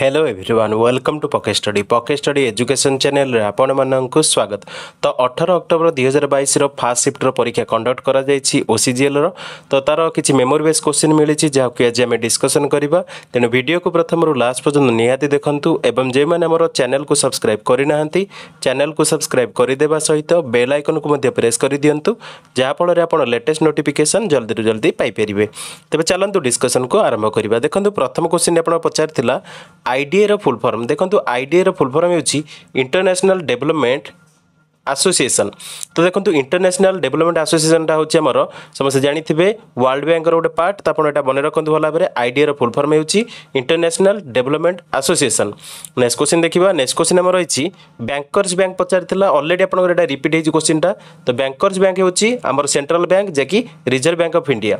hello everyone welcome to ପକେ study ପକେ study education ଚ୍ୟାନେଲରେ ଆପଣମାନଙ୍କୁ ସ୍ୱାଗତ ତ ଅଠର ଅକ୍ଟୋବର ଦୁଇହଜାର ବାଇଶର ଫାର୍ଷ୍ଟ ସିଫ୍ଟର ପରୀକ୍ଷା କଣ୍ଡକ୍ଟ କରାଯାଇଛି ଓସିଜିଏଲ୍ର ତ ତା'ର କିଛି ମେମୋରି ବେସ୍ କୋଶ୍ଚିନ୍ ମିଳିଛି ଯାହାକୁ ଆଜି ଆମେ ଡିସ୍କସନ୍ କରିବା ତେଣୁ ଭିଡ଼ିଓକୁ ପ୍ରଥମରୁ ଲାଷ୍ଟ ପର୍ଯ୍ୟନ୍ତ ନିହାତି ଦେଖନ୍ତୁ ଏବଂ ଯେଉଁମାନେ ଆମର ଚ୍ୟାନେଲକୁ ସବସ୍କ୍ରାଇବ୍ କରିନାହାନ୍ତି ଚ୍ୟାନେଲକୁ ସବସ୍କ୍ରାଇବ୍ କରିଦେବା ସହିତ ବେଲ୍ ଆଇକନ୍କୁ ମଧ୍ୟ ପ୍ରେସ୍ କରିଦିଅନ୍ତୁ ଯାହାଫଳରେ ଆପଣ ଲେଟେଷ୍ଟ ନୋଟିଫିକେସନ୍ ଜଲ୍ଦିରୁ ଜଲ୍ଦି ପାଇପାରିବେ ତେବେ ଚାଲନ୍ତୁ ଡିସ୍କସନ୍କୁ ଆରମ୍ଭ କରିବା ଦେଖନ୍ତୁ ପ୍ରଥମ କୋଶ୍ଚିନ୍ ଆପଣ ପଚାରିଥିଲା ଆଇଡିଏର ଫୁଲ୍ ଫର୍ମ ଦେଖନ୍ତୁ ଆଇଡିଏର ଫୁଲ୍ ଫର୍ମ ହେଉଛି ଇଣ୍ଟରନ୍ୟାସନାଲ୍ ଡେଭଲପମେଣ୍ଟ আসোসিয়েসন তো দেখুন ইন্টারন্যাশনাল ডেভেলপমেন্ট আসোসিয়েসনটা হচ্ছে আমার সমস্ত জাঁথিবে ওয়ার্ল্ড ব্যাঙ্কর গোটে পার্ট তো আপনার এটা মনে রাখুন ভালো ভাবে আইডিআর ফুল ফর্ম হচ্ছে international development association next question দেখা নেক্সট কোশ্চিন আমার রয়েছে ব্যাঙ্কর্স ব্যাঙ্ক পচারি অলরেডি আপনার এটা রিপিট হয়েছে কোশ্চিনটা তো ব্যাঙ্কর্স ব্যাঙ্ক হচ্ছে আমার সেন্ট্রাল ব্যাঙ্ক যে কি reserve bank of India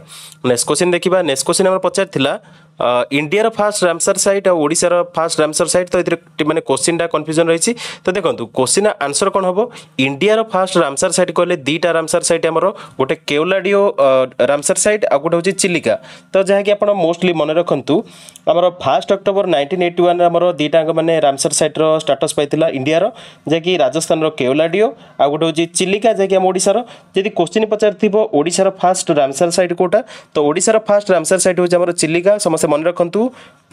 next question দেখা নেক্সট কোশ্চিন আমার পচারি ইন্ডিয়ার ফার্স্ট রামসার সাইট আর ওড়িশার ফার্স্ট রামসার সাইট তো এতে মানে কোশ্চিনটা কনফ্যুজন রয়েছে তো দেখুন কোশ্চিন আনসর কোণ হব ইন্ডিয়ার ফার্স্ট রামসার সাইট কলে দুইটা রামসার সাইট আমার গোটে কেওলাডিও রামসার সাইট আর গোটে হচ্ছে চিলিকা তো যা কি আপনার মোস্টলি মনে রাখতু আমার first October nineteen eighty one আমার দুইটা মানে রামসার সাইট্র স্টাটস পাই ইন্ডিয়ার যা কি রাজস্থানর কেওলাডিও আর গোটে হচ্ছে চিলিকা যা কি আমার ওড়িশার যদি কোশ্চিন পচার থাকবে ওড়িশার ফার্স্ট রামসার সাইট কোটা তো ওড়িশার ফার্স্ট রামসার সাইট হচ্ছে আমার চিলিকা সমস্ত মনে রাখতু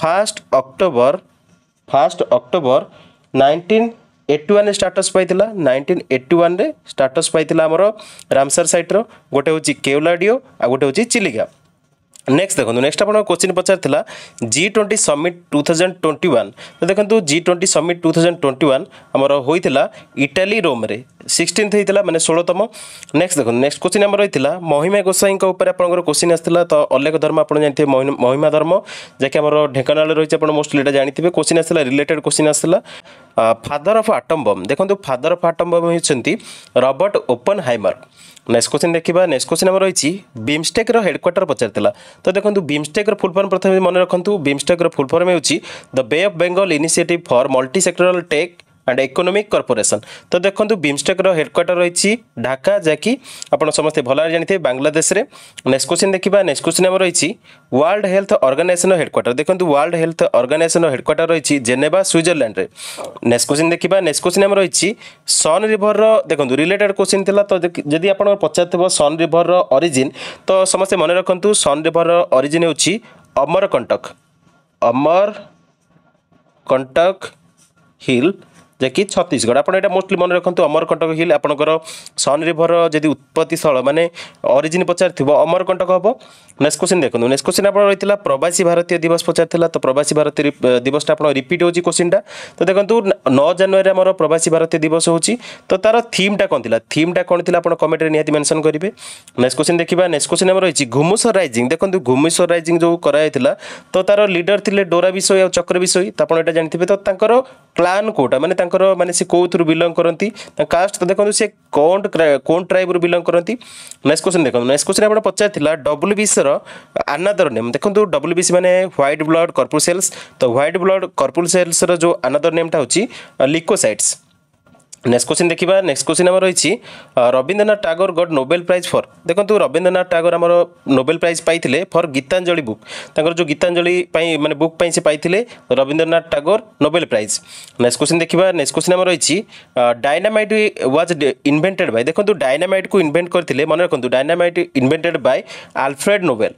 first October first October nineteen eighty ୱାନ୍ରେ ଷ୍ଟାଟସ୍ ପାଇଥିଲା ନାଇଣ୍ଟିନ୍ ଏଟି ୱାନ୍ରେ ଷ୍ଟାଟସ୍ ପାଇଥିଲା ଆମର ରାମସାର ସାଇଟ୍ର ଗୋଟେ ହେଉଛି କେଉଲାଡ଼ିଓ ଆଉ ଗୋଟେ ହେଉଛି ଚିଲିକା নেক্সট দেখুন নেক্সট আপনার কোশ্চিন পচারিলা G twenty summit two thousand twenty one তো দেখুন G twenty summit two thousand twenty one আমার হয়েছিল ইটালি রোমরে সিক্সটিন্থ হয়েছিল মানে ষোলতম নেক্সট দেখুন নেক্সট কোশ্চিন আমার রয়েছিল মহিমা গোসাইঙ্ক উপরে আপনার কোশ্চিন আসছিল তো অলেখ ধর্ম আপনার জানি মহিমা ধর্ম যাকে আমার ঢেঙ্কানাড়ে রয়েছে আপনার মোস্টলি এটা জাঁথিবে কোশ্চিন আসছিল রিলেটেড কোশ্চিন আসছিল ଫାଦର ଅଫ୍ ଆଟମ୍ ବମ୍ ଦେଖନ୍ତୁ ଫାଦର ଅଫ୍ ଆଟମ୍ ବମ୍ ହେଉଛନ୍ତି Robert Oppenheimer next question ଦେଖିବା ନେକ୍ସଟ କ୍ୱେଶ୍ଚିନ୍ ଆମର ରହିଛି ବିମ୍ଷ୍ଟେକ୍ର ହେଡ଼କ୍ୱାର୍ଟର ପଚାରିଥିଲା ତ ଦେଖନ୍ତୁ ବିମ୍ଷ୍ଟେକ୍ର ଫୁଲ୍ ଫର୍ମ ପ୍ରଥମେ ମନେ ରଖନ୍ତୁ ବିମ୍ଷ୍ଟେକ୍ର ଫୁଲ୍ ଫର୍ମ ହେଉଛି the bay of Bengal initiative for multi sectoral tech and economic corporation ତ ଦେଖନ୍ତୁ ବିମ୍ଷ୍ଟେକ୍ର ହେଡ଼କ୍ୱାର୍ଟର ରହିଛି ଢାକା ଯାହାକି ଆପଣ ସମସ୍ତେ ଭଲରେ ଜାଣିଥିବେ ବାଂଲାଦେଶରେ ନେକ୍ସଟ କୋଶ୍ଚିନ୍ ଦେଖିବା ନେକ୍ସଟ କୋଶ୍ଚିନ୍ ଆମର ରହିଛି ୱାର୍ଲଡ ହେଲ୍ଥ ଅର୍ଗାନାଇଜେସନ୍ର ହେଡ଼କ୍ୱାର୍ଟର ଦେଖନ୍ତୁ ୱାର୍ଲଡ ହେଲ୍ଥ ଅର୍ଗାନାଇଜେସନ୍ର ହେଡ଼କ୍ୱାର୍ଟର ରହିଛି ଜେନେଭା ସ୍ୱିଜରଲ୍ୟାଣ୍ଡରେ ନେକ୍ସଟ କୋଶ୍ଚିନ୍ ଦେଖିବା ନେକ୍ସଟ କୋଶ୍ଚିନ୍ ଆମର ରହିଛି ସନ୍ ରିଭରର ଦେଖନ୍ତୁ ରିଲେଟେଡ୍ କୋଶ୍ଚିନ୍ ଥିଲା ତ ଯଦି ଆପଣଙ୍କର ପଚାରିଥିବ ସନ୍ ରିଭରର ଅରିଜିନ୍ ତ ସମସ୍ତେ ମନେ ରଖନ୍ତୁ ସନ୍ ରିଭରର ଅରିଜିନ୍ ହେଉଛି ଅମରକଣ୍ଟକ ଅମର କଣ୍ଟକ ହିଲ୍ ଯେ କି ଛତିଶଗଡ଼ ଆପଣ ଏଇଟା ମୋଷ୍ଟଲି ମନେ ରଖନ୍ତୁ ଅମରକଣ୍ଟକ ହିଲ୍ ଆପଣଙ୍କର ସନ୍ ରିଭର ଯଦି ଉତ୍ପତ୍ତି ସ୍ଥଳ ମାନେ ଅରିଜିନ୍ ପଚାରିଥିବ ଅମରକଣ୍ଟକ ହେବ ନେକ୍ସଟ କୋଶ୍ଚିନ୍ ଦେଖନ୍ତୁ ନେକ୍ସଟ କୋଶ୍ଚିନ୍ ଆପଣ ରହିଥିଲା ପ୍ରବାସୀ ଭାରତୀୟ ଦିବସ ପଚାରିଥିଲା ତ ପ୍ରବାସୀ ଭାରତୀୟ ଦିବସଟା ଆପଣ ରିପିଟ୍ ହେଉଛି କୋଶ୍ଚିନ୍ଟା ତ ଦେଖନ୍ତୁ ନଅ ଜାନୁଆରୀ ଆମର ପ୍ରବାସୀ ଭାରତୀୟ ଦିବସ ହେଉଛି ତ ତା'ର ଥିମ୍ଟା କ'ଣ ଥିଲା ଥିମ୍ଟା କ'ଣ ଥିଲା ଆପଣ କମେଣ୍ଟରେ ନିହାତି ମେନ୍ସନ୍ କରିବେ ନେକ୍ସଟ କୋଶ୍ଚିନ୍ ଦେଖିବା ନେକ୍ସଟ କୋଶ୍ଚିନ୍ ଆମର ରହିଛି ଘୁମୁସର ରାଇଜିଂ ଦେଖନ୍ତୁ ଘୁମେଶ୍ୱର ରାଇଜିଂ ଯେଉଁ କରାଯାଇଥିଲା ତ ତା'ର ଲିଡ଼ର୍ ଥିଲେ ଡୋରା ବିଷୋଇ ଆଉ ଚକ୍ର ବିଷୋଇ ତ ଆପଣ ଏଇଟା ଜାଣିଥିବେ ତ ତାଙ୍କର ପ୍ଲାନ୍ କେଉଁଟା ମାନେ ତାଙ୍କର ମାନେ ସେ କେଉଁଥିରୁ ବିଲଙ୍ଗ କରନ୍ତି ତାଙ୍କ କାଷ୍ଟ ତ ଦେଖନ୍ତୁ ସେ କ'ଣ କ'ଣ ଟ୍ରାଇବ୍ରୁ ବିଲଙ୍ଗ କରନ୍ତି ନେକ୍ସଟ କ୍ୱେଶ୍ଚନ୍ ଦେଖନ୍ତୁ ନେକ୍ସଟ କ୍ୱେଶ୍ଚନ୍ ଆପଣ ପଚାରିଥିଲା ଡବ୍ଲ୍ୟୁ ବିସିର ଆନାଦର ନେମ୍ ଦେଖନ୍ତୁ W B C white blood corpuscle cells ତ ହ୍ୱାଇଟ୍ ବ୍ଲଡ୍ କର୍ପୁଲ ସେଲ୍ସର ଯେଉଁ ଆନାଦର ନେମ୍ଟା ହେଉଛି ଲିକୋସାଇଟ୍ସ নেক্সট কোশ্চিন দেখিবা নেক্সট কোশ্চিন আমার রয়েছে Rabindranath Tagore got Nobel prize for দেখুন রবীন্দ্রনাথ টাগোর আমার নোবেল প্রাইজ পাই ফর গীতাঞ্জলি বুক তাঁর যে গীতাঞ্জলি মানে বুক সে পাই Rabindranath Tagore Nobel prize next question দেখিবা নেক্সট কোশ্চিন আমার রয়েছে ডাইনামাইট ওয়াজ ইনভেন্টেড বাই দেখুন ডাইনামাইট কু ইনভেন্ট করে মনে রাখুন dynamite invented by Alfred Nobel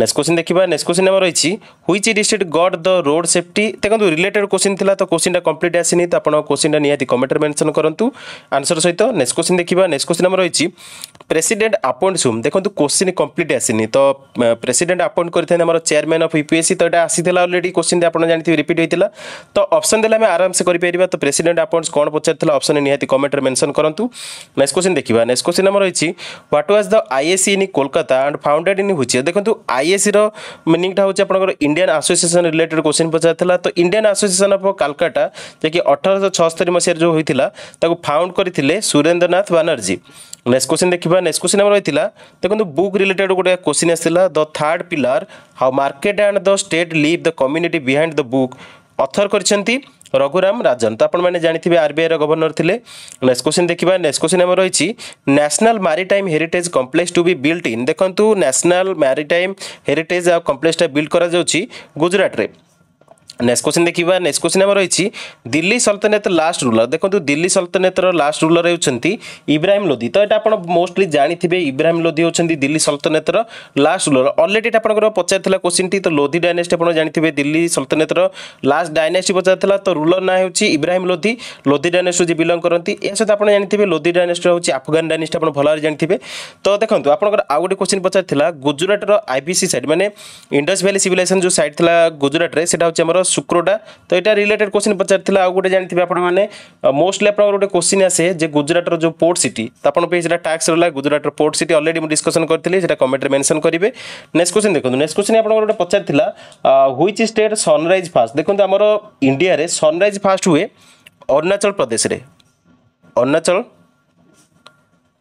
next question দেখিবা নেক্সট কোশ্চিন আমার রয়েছে which district got the road safety দেখুন রিলেটেড কোশ্চিন লা তো কোশ্চিনটা কমপ্লিট আসিনি তো আপনার কোশ্চিনটা নিহতি কমেন্টরে মেনশন କରନ୍ତୁ ଆନ୍ସର ସହିତ ନେକ୍ସଟ କୋଶ୍ଚିନ୍ ଦେଖିବା ନେକ୍ସଟ କୋଶ୍ଚିନ୍ ଆମର ରହିଛି ପ୍ରେସିଡେଣ୍ଟ ଆପଏଣ୍ଟସ୍ ହୁମ୍ ଦେଖନ୍ତୁ କୋଶ୍ଚିନ୍ କମ୍ପ୍ଲିଟ୍ ଆସିନି ତ ପ୍ରେସିଡେଣ୍ଟ ଆପଏଣ୍ଟ କରିଥାନ୍ତି ଆମର ଚେୟାରମ୍ୟାନ୍ ଅଫ୍ ୟୁପିଏସ୍ସି ତ ଏଇଟା ଆସିଥିଲା ଅଲରେଡ଼ି କୋଶ୍ଚିନ୍ ଆପଣ ଜାଣିଥିବେ ରିପିଟ୍ ହୋଇଥିଲା ତ ଅପସନ୍ ଦେଲେ ଆମେ ଆରାମସେ କରିପାରିବା ତ ପ୍ରେସିଡେଣ୍ଟ ଆପଏଣ୍ଟସ୍ କ'ଣ ପଚାରିଥିଲା ଅପସନ୍ ନିହାତି କମେଣ୍ଟରେ ମେନସନ୍ କରନ୍ତୁ ନେକ୍ସଟ କୋଶ୍ଚିନ୍ ଦେଖିବା ନେକ୍ସଟ କୋଶ୍ଚିନ୍ ଆମର ରହିଛି what was the IAC in Kolkata and founded in ହୁଚିଆ ଦେଖନ୍ତୁ ଆଇଏସିର ମିନିଂଟା ହେଉଛି ଆପଣଙ୍କର ଇଣ୍ଡିଆନ୍ ଆସୋସିଏସନ୍ ରିଲେଟେଡ୍ କୋଶ୍ଚିନ୍ ପଚାରିଥିଲା ତ ଇଣ୍ଡିଆନ୍ ଆସୋସିଏସନ୍ ଅଫ୍ କାଲକାଟା ଯାହାକି ଅଠରଶହ ଛଅସ୍ତରୀ ମସିହାରେ ଯେଉଁ ହୋଇଥିଲା ତାକୁ ଫାଉଣ୍ଡ କରିଥିଲେ ସୁରେନ୍ଦ୍ରନାଥ ବାନାର୍ଜୀ ନେକ୍ସଟ କୋଶ୍ଚିନ୍ ଦେଖିବା ନେକ୍ସଟ କୋଶ୍ଚିନ୍ ଆମର ରହିଥିଲା ଦେଖନ୍ତୁ ବୁକ୍ ରିଲେଟେଡ୍ ଗୋଟେ କୋଶ୍ଚିନ୍ ଆସିଥିଲା the third pillar how market and the state leave the community behind the book author କରିଛନ୍ତି ରଘୁରାମ ରାଜନ ତ ଆପଣମାନେ ଜାଣିଥିବେ ଆର୍ବିଆଇର ଗଭର୍ଣ୍ଣର ଥିଲେ ନେକ୍ସଟ କୋଶ୍ଚିନ୍ ଦେଖିବା ନେକ୍ସଟ କୋଶ୍ଚିନ୍ ଆମର ରହିଛି national maritime heritage complex to be built in ଦେଖନ୍ତୁ ନ୍ୟାସନାଲ୍ ମାରିଟାଇମ୍ ହେରିଟେଜ୍ ଆଉ କମ୍ପ୍ଲେକ୍ସଟା ବିଲ୍ଡ କରାଯାଉଛି ଗୁଜରାଟରେ নেক্সট কোশ্চিন দেখিবা নেক্সট কোশ্চিন আমার রয়েছে দিল্লি সলতনেত লাস্ট রুলর দেখুন দিল্লি সলতনেতর লাস্ট রুলর হচ্ছেন ইব্রাহিম লোদি তো এটা আপনার মোস্টলি জাঁথিবে ইব্রাহিম লোদি হচ্ছেন দিল্লি সলতনেতর লাস্ট রুলর অলরেডি এটা আপনার পচারি কোশ্চিনটি তো লোদি ডাইনাস্টি আপনার জাঁথিবে দিল্লি সলতনেতর লাস্ট ডাইনাস্টি পচারি তো রুলর না হচ্ছে ইব্রাহিম লোদি লোদি ডাইনাস্টি যে বিলং করতে এ সহ আপনার জাঁথিবে লোদি ডাইনাস্টি হচ্ছে আফগান ডাইনাস্টি আপনার ভালভাবে জাঁথিবে তো দেখুন আপনার আউ গোটে কোশ্চিন পচারি গুজরাটর আইবিসি সাইড মানে ইন্ডস ভ্যালি সিভিলাইজেসন যে সাইড লা গুজরাটে সেটা হচ্ছে আমার শুক্রটা তো এটা রিলেটেড কোশ্চিন পচারিলা আউ গোটে জাঁথিবে আপনার মানে মোস্টলি আপনার গোটে কোশ্চিন আসে যে গুজরাটর যে পোর্ট সিটি তো আপনার সেটা ট্যাক্স রহলা গুজরাটর পোর্ট সিটি অলরেডি মু ডিসকসন করি সেটা কমেন্টে মেনশন করবে নেক্সট কোশ্চিন দেখুন নেক্সট কোশ্চিন আপনার গোটে পচারিলা হুইচ স্টেট সনরাইজ ফাস্ট দেখুন আমার ইন্ডিয়ার সনরাইজ ফাস্ট হুয়ে অরুণাচল প্রদেশে অরুণাচল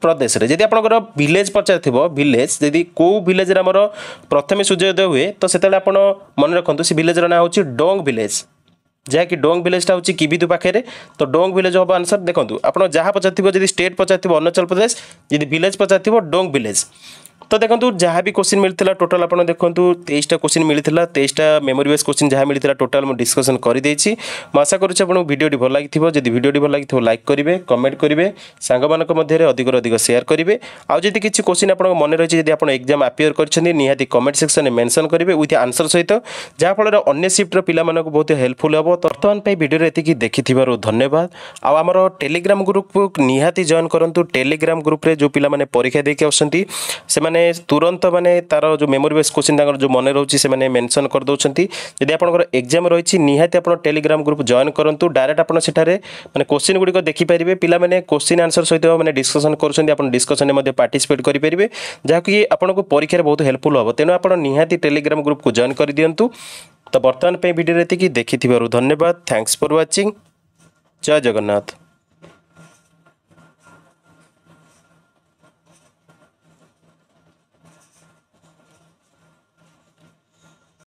ପ୍ରଦେଶରେ ଯଦି ଆପଣଙ୍କର ଭିଲେଜ୍ ପଚାରିଥିବ ଭିଲେଜ୍ ଯଦି କେଉଁ ଭିଲେଜ୍ରେ ଆମର ପ୍ରଥମେ ସୂର୍ଯ୍ୟୋଦୟ ହୁଏ ତ ସେତେବେଳେ ଆପଣ ମନେ ରଖନ୍ତୁ ସେ ଭିଲେଜ୍ର ନାଁ ହେଉଛି ଡୋଙ୍ଗ ଭିଲେଜ୍ ଯାହାକି ଡୋଙ୍ଗ ଭିଲେଜ୍ଟା ହେଉଛି କିବିଦୁ ପାଖରେ ତ ଡୋଙ୍ଗ ଭିଲେଜ୍ ହେବ ଆନ୍ସର୍ ଦେଖନ୍ତୁ ଆପଣ ଯାହା ପଚାରିଥିବ ଯଦି ଷ୍ଟେଟ୍ ପଚାରିଥିବ ଅରୁଣାଚଳ ପ୍ରଦେଶ ଯଦି ଭିଲେଜ୍ ପଚାରିଥିବ ଡୋଙ୍ଗ ଭିଲେଜ୍ তো দেখুন যা বি কোশ্চিন মিলিলা টোটাল আপনার দেখুন তেইশটা কোশ্চিন মিলিলা তেইশটা মেমোরি বেস কোশ্চিন যা মিলিলা টোটাল মু ডিসকসন করেছি মু আশা করছি আপনার ভিডিওটি ভাল লাগি যদি ভিডিওটি ভাল লাগি লাইক করবে কমেন্ট করবে সাংগ মধ্যে অধিকর অধিক সেয়ার করবে আদি কিছু কোশ্চিন আপনার মনে রয়েছে যদি আপনার এক্সাম আপিয়ার করছেন নিহতি কমেন্ট সেকশনে মেনশন করবে উইথ আনসর সহিত যাফলের অন্য সিফ্টর পিলামানক বহুত হেল্পফুল হব বর্তমান পাই ভিডিওরে এতিকি দেখিথিবার ধন্যবাদ আও আমার টেলিগ্রাম গ্রুপ নিহতি জয়েন করতু টেলিগ্রাম গ্রুপে যে পিলা মানে পরীক্ষা দিয়ে আসছেন সেমানে ମାନେ ତୁରନ୍ତ ମାନେ ତାର ଯେଉଁ ମେମୋରି ବେସ୍ କୋଶ୍ଚିନ୍ ତାଙ୍କର ଯେଉଁ ମନେ ରହୁଛି ସେମାନେ ମେନସନ୍ କରିଦେଉଛନ୍ତି ଯଦି ଆପଣଙ୍କର ଏକ୍ଜାମ୍ ରହିଛି ନିହାତି ଆପଣ ଟେଲିଗ୍ରାମ ଗ୍ରୁପ୍ ଜଏନ୍ କରନ୍ତୁ ଡାଇରେକ୍ଟ ଆପଣ ସେଠାରେ ମାନେ କୋଶ୍ଚିନ୍ ଗୁଡ଼ିକ ଦେଖିପାରିବେ ପିଲାମାନେ କୋଶ୍ଚିନ୍ ଆନ୍ସର୍ ସହିତ ମାନେ ଡିସ୍କସନ୍ କରୁଛନ୍ତି ଆପଣ ଡିସ୍କସନ୍ରେ ମଧ୍ୟ ପାର୍ଟିସିପେଟ୍ କରିପାରିବେ ଯାହାକି ଆପଣଙ୍କୁ ପରୀକ୍ଷାରେ ବହୁତ ହେଲ୍ପଫୁଲ୍ ହେବ ତେଣୁ ଆପଣ ନିହାତି ଟେଲିଗ୍ରାମ ଗ୍ରୁପ୍କୁ ଜଏନ୍ କରିଦିଅନ୍ତୁ ତ ବର୍ତ୍ତମାନ ପାଇଁ ଭିଡ଼ିଓରେ ଏତିକି ଦେଖିଥିବାରୁ ଧନ୍ୟବାଦ thanks for watching Jai Jagannath